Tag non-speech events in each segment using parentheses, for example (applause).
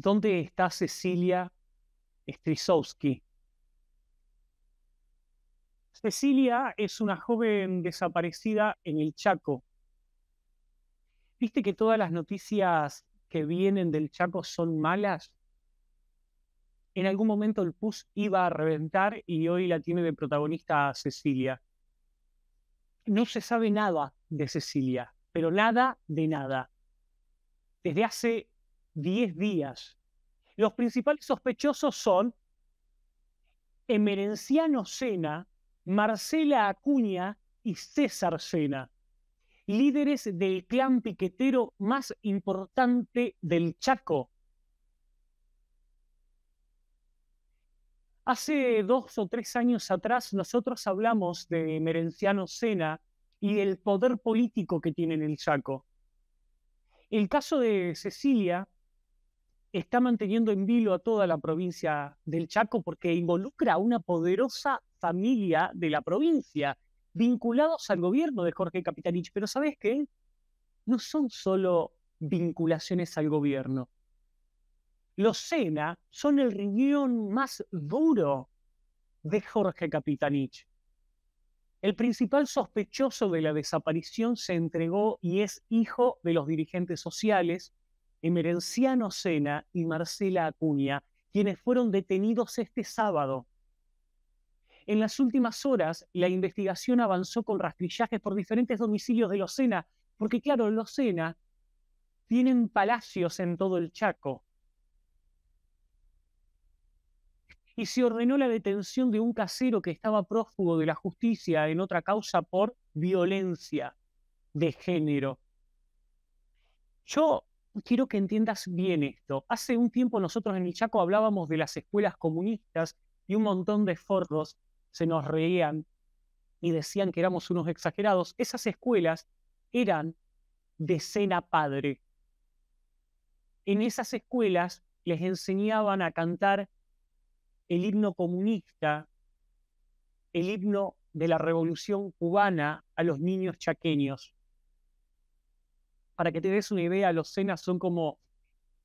¿Dónde está Cecilia Strisowski? Cecilia es una joven desaparecida en el Chaco. ¿Viste que todas las noticias que vienen del Chaco son malas? En algún momento el PUS iba a reventar y hoy la tiene de protagonista Cecilia. No se sabe nada de Cecilia, pero nada de nada. Desde hace 10 días. Los principales sospechosos son Emerenciano Sena, Marcela Acuña y César Sena, líderes del clan piquetero más importante del Chaco. Hace dos o tres años atrás nosotros hablamos de ...Emerenciano Sena y el poder político que tiene en el Chaco. El caso de Cecilia está manteniendo en vilo a toda la provincia del Chaco porque involucra a una poderosa familia de la provincia, vinculados al gobierno de Jorge Capitanich. Pero ¿sabes qué? No son solo vinculaciones al gobierno. Los Sena son el riñón más duro de Jorge Capitanich. El principal sospechoso de la desaparición se entregó y es hijo de los dirigentes sociales Emerenciano Sena y Marcela Acuña, quienes fueron detenidos este sábado. En las últimas horas, la investigación avanzó con rastrillajes por diferentes domicilios de los Sena, porque claro, los Sena tienen palacios en todo el Chaco. Y se ordenó la detención de un casero que estaba prófugo de la justicia en otra causa por violencia de género. Yo quiero que entiendas bien esto. Hace un tiempo nosotros en el Chaco hablábamos de las escuelas comunistas y un montón de forros se nos reían y decían que éramos unos exagerados. Esas escuelas eran de cena padre. En esas escuelas les enseñaban a cantar el himno comunista, el himno de la revolución cubana a los niños chaqueños para que te des una idea, los cenas son como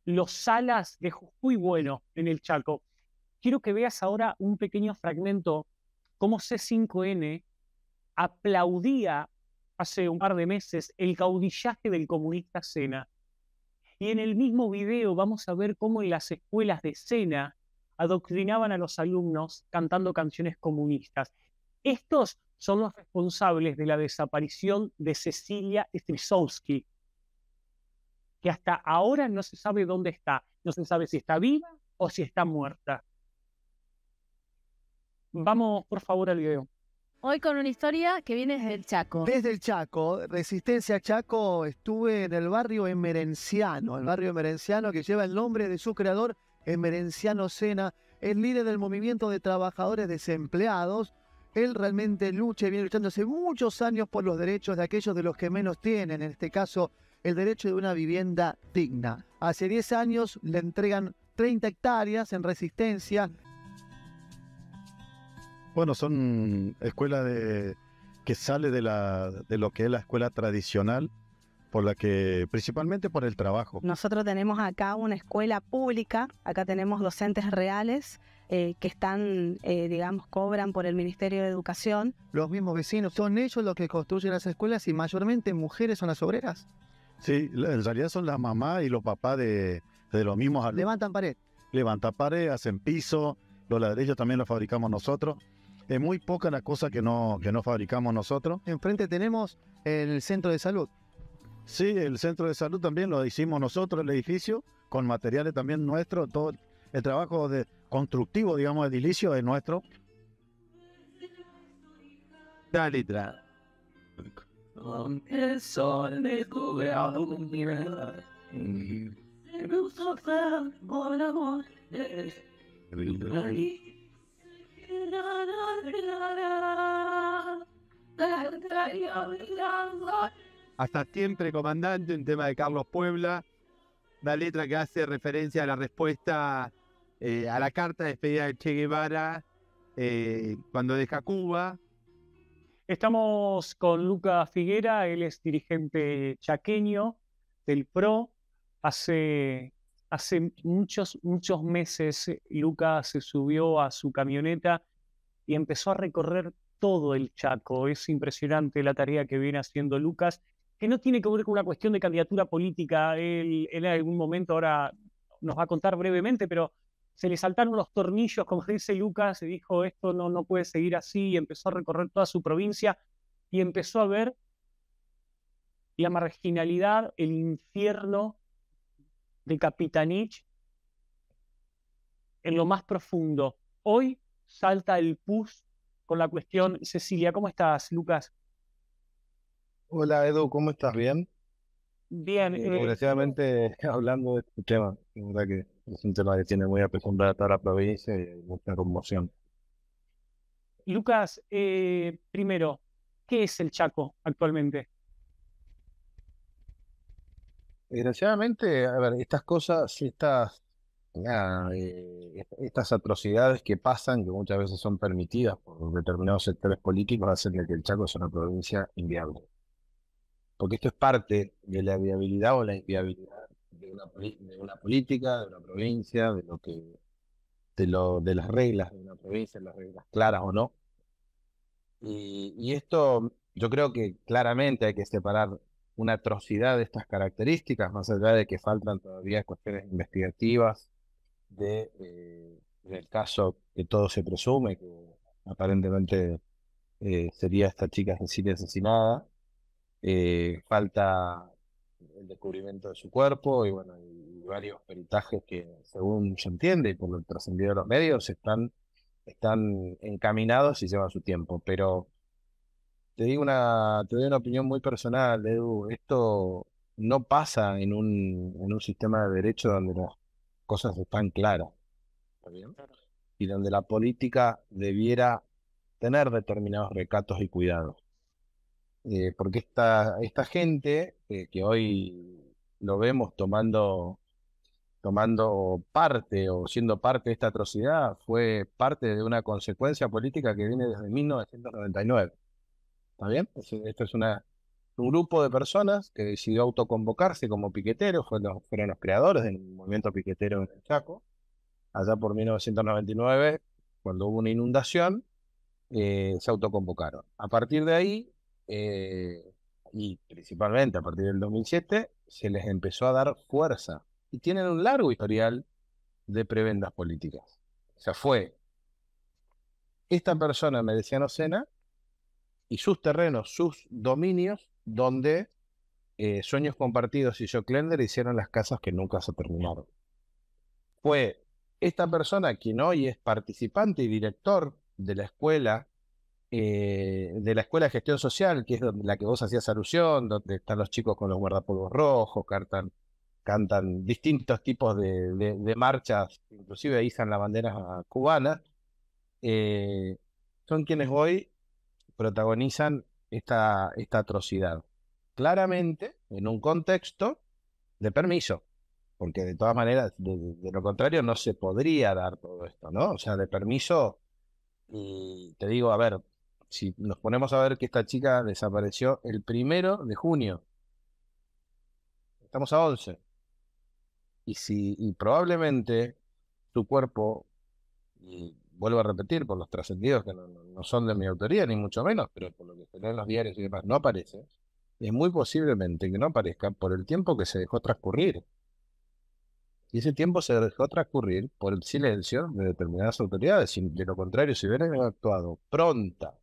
los salas de Jujuy Bueno en el Chaco. Quiero que veas ahora un pequeño fragmento, cómo C5N aplaudía hace un par de meses el caudillaje del comunista Sena. Y en el mismo video vamos a ver cómo en las escuelas de Sena adoctrinaban a los alumnos cantando canciones comunistas. Estos son los responsables de la desaparición de Cecilia Strisowski, que hasta ahora no se sabe dónde está, no se sabe si está viva o si está muerta. Vamos, por favor, al video. Hoy con una historia que viene desde el eh, Chaco. Desde el Chaco, Resistencia Chaco, estuve en el barrio Emerenciano, el barrio Emerenciano que lleva el nombre de su creador, Emerenciano Sena, el líder del movimiento de trabajadores desempleados. Él realmente lucha y viene luchando hace muchos años por los derechos de aquellos de los que menos tienen, en este caso el derecho de una vivienda digna. Hace 10 años le entregan 30 hectáreas en resistencia. Bueno, son escuelas que sale de, lo que es la escuela tradicional, por la que principalmente por el trabajo. Nosotros tenemos acá una escuela pública, acá tenemos docentes reales eh, que están, eh, digamos, cobran por el Ministerio de Educación. Los mismos vecinos, son ellos los que construyen las escuelas y mayormente mujeres son las obreras. Sí, en realidad son las mamás y los papás de, los mismos Levantan pared. Levantan pared, hacen piso, los ladrillos también los fabricamos nosotros. Es muy poca la cosa que no, que no fabricamos nosotros. Enfrente tenemos el centro de salud. Sí, el centro de salud también lo hicimos nosotros, el edificio, con materiales también nuestros, todo el trabajo de, constructivo, digamos, edilicio es nuestro. Dale, hasta siempre, comandante, un tema de Carlos Puebla, la letra que hace referencia a la respuesta eh, a la carta de despedida de Che Guevara eh, cuando deja Cuba, Estamos con Lucas Figuera, él es dirigente chaqueño del PRO. Hace, hace muchos, muchos meses eh, Lucas se subió a su camioneta y empezó a recorrer todo el Chaco. Es impresionante la tarea que viene haciendo Lucas, que no tiene que ver con una cuestión de candidatura política. él en algún momento ahora nos va a contar brevemente, pero se le saltaron los tornillos, como (laughs) dice Lucas, y dijo, esto no, no puede seguir así, y empezó a recorrer toda su provincia y empezó a ver la marginalidad, el infierno de Capitanich en lo más profundo. Hoy salta el pus con la cuestión. Cecilia, ¿cómo estás, Lucas? Hola, Edu, ¿cómo estás? ¿Bien? Bien. Eh, Desgraciadamente, (laughs) hablando de este tema, verdad que es un tema que tiene muy acostumbrada toda la provincia y mucha conmoción. Lucas, eh, primero, ¿qué es el Chaco actualmente? Desgraciadamente, a ver, estas cosas, estas, eh, estas atrocidades que pasan, que muchas veces son permitidas por determinados sectores políticos, hacen que el Chaco sea una provincia inviable. Porque esto es parte de la viabilidad o la inviabilidad de una política, de una provincia, de lo que de, lo, de las reglas de una provincia, las reglas claras o no. Y, y esto yo creo que claramente hay que separar una atrocidad de estas características, más allá de que faltan todavía cuestiones investigativas de, eh, del caso que todo se presume, que aparentemente eh, sería esta chica asesinada. Eh, falta el descubrimiento de su cuerpo y bueno, y varios peritajes que según se entiende y por lo trascendido de los medios están, están encaminados y llevan su tiempo. Pero te digo una, te doy una opinión muy personal, Edu, esto no pasa en un, en un sistema de derecho donde las cosas están claras. Y donde la política debiera tener determinados recatos y cuidados. Eh, porque esta, esta gente eh, que hoy lo vemos tomando, tomando parte o siendo parte de esta atrocidad fue parte de una consecuencia política que viene desde 1999. ¿Está bien? Esto es una, un grupo de personas que decidió autoconvocarse como piqueteros, fueron los, fueron los creadores del movimiento piquetero en el Chaco, allá por 1999, cuando hubo una inundación, eh, se autoconvocaron. A partir de ahí, eh, y principalmente a partir del 2007, se les empezó a dar fuerza. Y tienen un largo historial de prebendas políticas. O sea, fue esta persona, decía Sena, y sus terrenos, sus dominios, donde eh, Sueños Compartidos y Joe hicieron las casas que nunca se terminaron. Fue esta persona, quien hoy es participante y director de la escuela eh, de la Escuela de Gestión Social, que es la que vos hacías alusión, donde están los chicos con los guardapolvos rojos, cantan, cantan distintos tipos de, marchas, inclusive izan la bandera cubana, eh, son quienes hoy protagonizan esta, esta atrocidad. Claramente, en un contexto de permiso, porque de todas maneras, de, lo contrario, no se podría dar todo esto, ¿no? O sea, de permiso, te digo, a ver, si nos ponemos a ver que esta chica desapareció el primero de junio, estamos a 11. Y, si, probablemente su cuerpo, y vuelvo a repetir, por los trascendidos que no, son de mi autoría, ni mucho menos, pero por lo que se en los diarios y demás, no aparece, es muy posiblemente que no aparezca por el tiempo que se dejó transcurrir. Y ese tiempo se dejó transcurrir por el silencio de determinadas autoridades. De lo contrario, si hubieran actuado pronta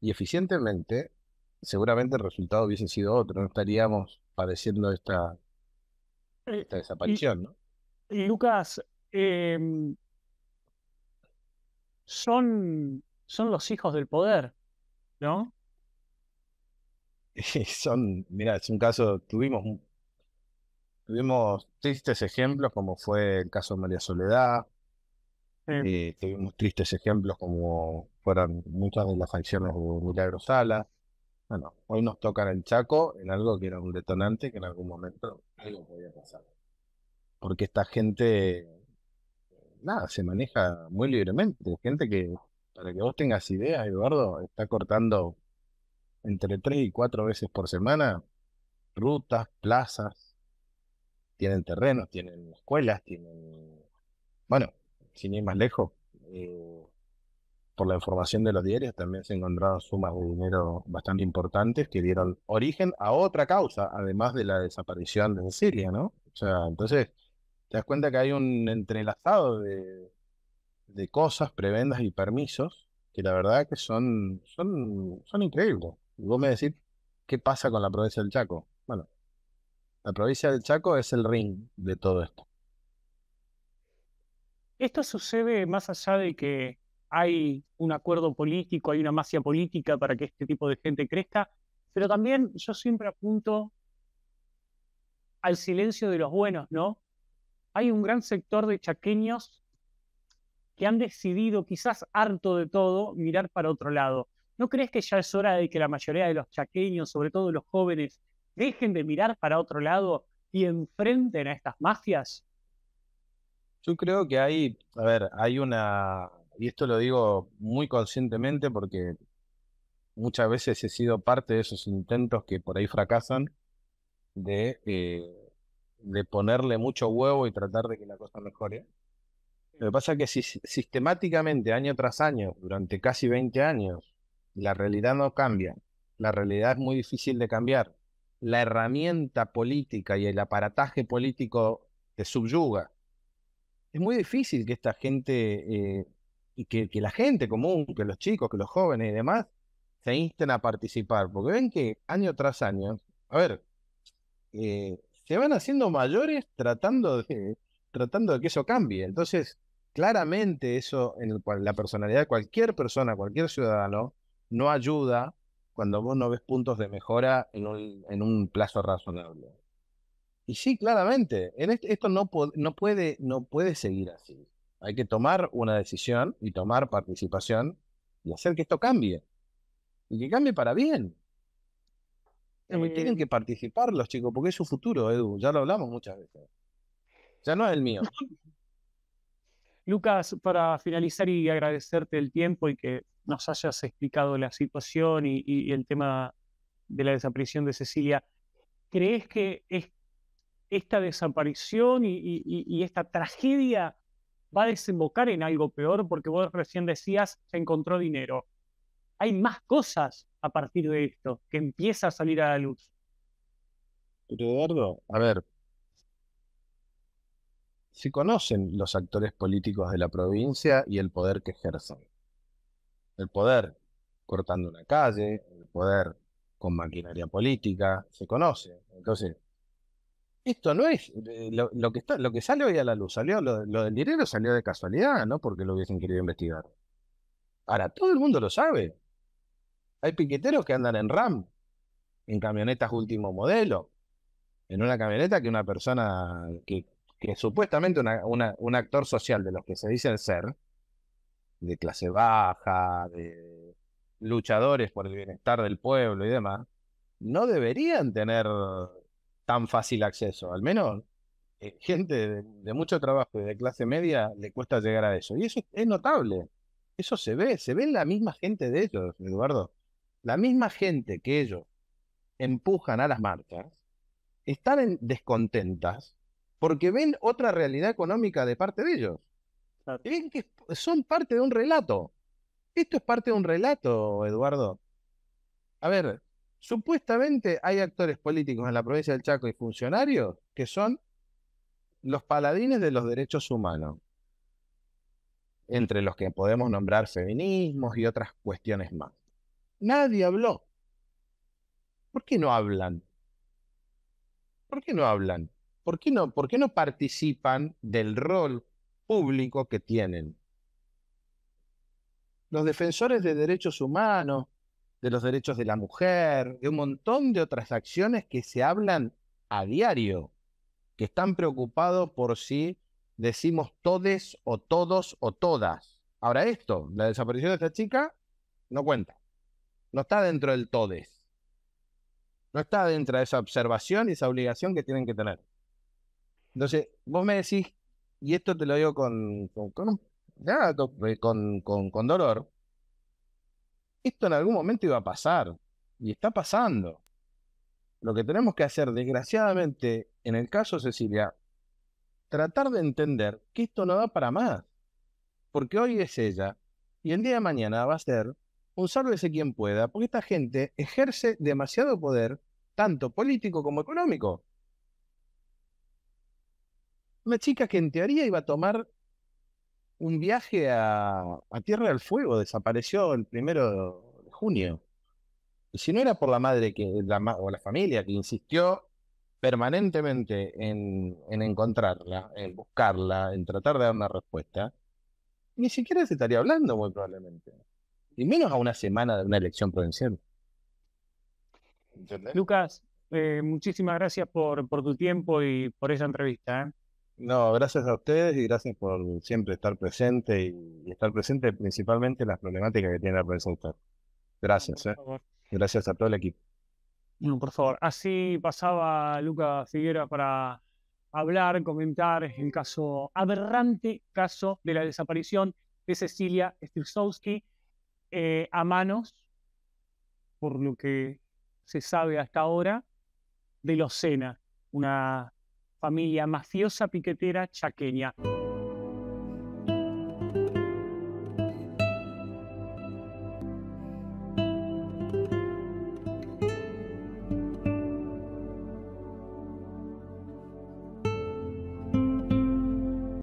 y eficientemente, seguramente el resultado hubiese sido otro, no estaríamos padeciendo esta, eh, esta desaparición, ¿no? Lucas, em, son, son los hijos del poder, ¿no? (laughs) Son, mira, es un caso, tuvimos, tuvimos tristes ejemplos como fue el caso de María Soledad, eh, tuvimos tristes ejemplos como fueran muchas de las acciones de Milagro Sala. Bueno, hoy nos tocan el Chaco en algo que era un detonante que en algún momento algo podía pasar. Porque esta gente, nada, se maneja muy libremente. Gente que, para que vos tengas ideas Eduardo, está cortando entre tres y cuatro veces por semana rutas, plazas, tienen terrenos, tienen escuelas, tienen... Bueno, sin ir más lejos, eh, por la información de los diarios también se encontraron sumas de dinero bastante importantes que dieron origen a otra causa, además de la desaparición de Siria ¿no? O sea, entonces te das cuenta que hay un entrelazado de, de cosas, prebendas y permisos que la verdad que son, son, son increíbles. Y vos me decís, ¿qué pasa con la provincia del Chaco? Bueno, la provincia del Chaco es el ring de todo esto. Esto sucede más allá de que hay un acuerdo político, hay una mafia política para que este tipo de gente crezca, pero también yo siempre apunto al silencio de los buenos, ¿no? Hay un gran sector de chaqueños que han decidido, quizás harto de todo, mirar para otro lado. ¿No crees que ya es hora de que la mayoría de los chaqueños, sobre todo los jóvenes, dejen de mirar para otro lado y enfrenten a estas mafias? Yo creo que hay, a ver, hay una, y esto lo digo muy conscientemente porque muchas veces he sido parte de esos intentos que por ahí fracasan, de, eh, de ponerle mucho huevo y tratar de que la cosa mejore. Lo que pasa es que si sistemáticamente, año tras año, durante casi 20 años, la realidad no cambia, la realidad es muy difícil de cambiar, la herramienta política y el aparataje político te subyuga, es muy difícil que esta gente, eh, que, la gente común, que los chicos, que los jóvenes y demás, se insten a participar, porque ven que año tras año, a ver, eh, se van haciendo mayores tratando de, tratando de que eso cambie. Entonces, claramente eso en la personalidad de cualquier persona, cualquier ciudadano, no ayuda cuando vos no ves puntos de mejora en en un plazo razonable. Y sí, claramente, esto no, no, puede, no puede seguir así. Hay que tomar una decisión y tomar participación y hacer que esto cambie. Y que cambie para bien. Tienen em. que participar los chicos, porque es su futuro, Edu. Ya lo hablamos muchas veces. Ya no es el mío. (laughs) Lucas, para finalizar y agradecerte el tiempo y que nos hayas explicado la situación y, y el tema de la desaparición de Cecilia, ¿crees que es esta desaparición y, esta tragedia va a desembocar en algo peor, porque vos recién decías, se encontró dinero. Hay más cosas a partir de esto que empieza a salir a la luz. Pero Eduardo, a ver, se conocen los actores políticos de la provincia y el poder que ejercen. El poder cortando una calle, el poder con maquinaria política, se conoce. Entonces, esto no es eh, lo, que está, lo que sale hoy a la luz, salió lo, del dinero salió de casualidad, no porque lo hubiesen querido investigar. Ahora, todo el mundo lo sabe. Hay piqueteros que andan en RAM, en camionetas último modelo, en una camioneta que una persona que, supuestamente un actor social de los que se dicen ser, de clase baja, de luchadores por el bienestar del pueblo y demás, no deberían tener tan fácil acceso. Al menos eh, gente de, mucho trabajo y de clase media le cuesta llegar a eso. Y eso es notable. Eso se ve, se ve la misma gente de ellos, Eduardo. La misma gente que ellos empujan a las marcas están descontentas porque ven otra realidad económica de parte de ellos. ven que son parte de un relato. Esto es parte de un relato, Eduardo. A ver, Supuestamente hay actores políticos en la provincia del Chaco y funcionarios que son los paladines de los derechos humanos, entre los que podemos nombrar feminismos y otras cuestiones más. Nadie habló. ¿Por qué no hablan? ¿Por qué no hablan? ¿Por qué no, por qué no participan del rol público que tienen? Los defensores de derechos humanos, de los derechos de la mujer, de un montón de otras acciones que se hablan a diario, que están preocupados por si decimos todes o todos o todas. Ahora esto, la desaparición de esta chica, no cuenta. No está dentro del todes. No está dentro de esa observación y esa obligación que tienen que tener. Entonces, vos me decís, y esto te lo digo con, con, con, eh, dolor, esto en algún momento iba a pasar y está pasando. Lo que tenemos que hacer, desgraciadamente, en el caso de Cecilia, tratar de entender que esto no da para más. Porque hoy es ella y el día de mañana va a ser un sálvese quien pueda, porque esta gente ejerce demasiado poder, tanto político como económico. Una chica que en teoría iba a tomar un viaje a, Tierra del Fuego, desapareció el primero de junio. Y si no era por la madre que, la, o la familia que insistió permanentemente en, encontrarla, en buscarla, en tratar de dar una respuesta, ni siquiera se estaría hablando muy probablemente. Y menos a una semana de una elección provincial. Lucas, eh, muchísimas gracias por, tu tiempo y por esa entrevista. ¿eh? No, gracias a ustedes y gracias por siempre estar presente y, estar presente principalmente en las problemáticas que tiene la presentar. Gracias, eh. gracias a todo el equipo. No, por favor, así pasaba Luca Figuera para hablar, comentar el caso aberrante, caso de la desaparición de Cecilia Strzowski eh, a manos, por lo que se sabe hasta ahora, de Locena, una familia mafiosa piquetera chaqueña.